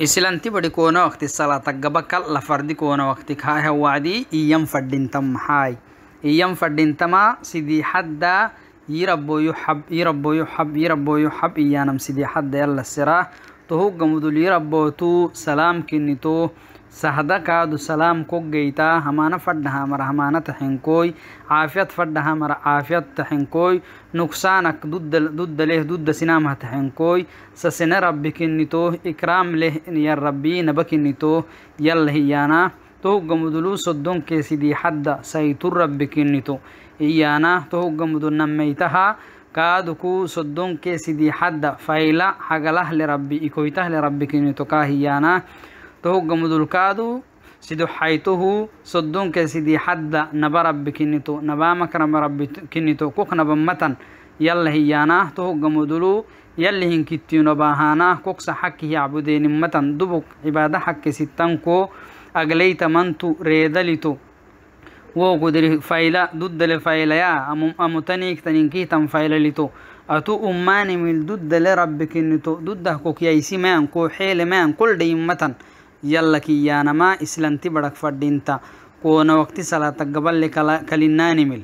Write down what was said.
islanti badi koona waqti salata gaba kal lafardi koona waqti kaa hawaadi iyyan fadhintam maxaay iyyan fadhintama sidii xadda yirabboyu xab yirabboyu xab yirabboyu xab iyaanam sidii xadda yalla siraa tohugamudul yirabbootu salaamkinitoo sahda kaadu salaam ko geytaa hamana fadhaha mara hamana taxinkoy caafiyad fadhaha mara caafiyad taxinkoy nuksaanak dudda leh dudda sinaamha taxinkoy sasine rabbi kinnitooh ikraam leh ya rabbii naba kinnitooh yalla hiyaanaa tohuggamuduluu soddonkeesidii xadda saytu rabbi kinnito iyaanaa tohuggamudu nammeytahaa kaadukuu soddonkeesidii xadda fayla hagalah le rabbi ikoytah le rabbi kinnito kaa hiyaanaa توقم دلكادو سيدو حيته صدون كسيدي حد نبا رب كنتو نبا مكرم رب كنتو كوك نبا متن يلا هياناه توقم دلو يلي هنكتيو نباهاناه كوك سحك يعبدين متن دبك عبادة حك ستنكو أغليت منتو ريدلتو وقدر فايلا ضد الفايلا أم أمتنيك تنينكي تن فايلا لتو أتو أماني من ضد لربك نتو ضده كوك يايسي مان كو حيل مان كل دي متن يلا كيانا ما إسلنتي بدك كون وقت صلاة قبل كلناني مل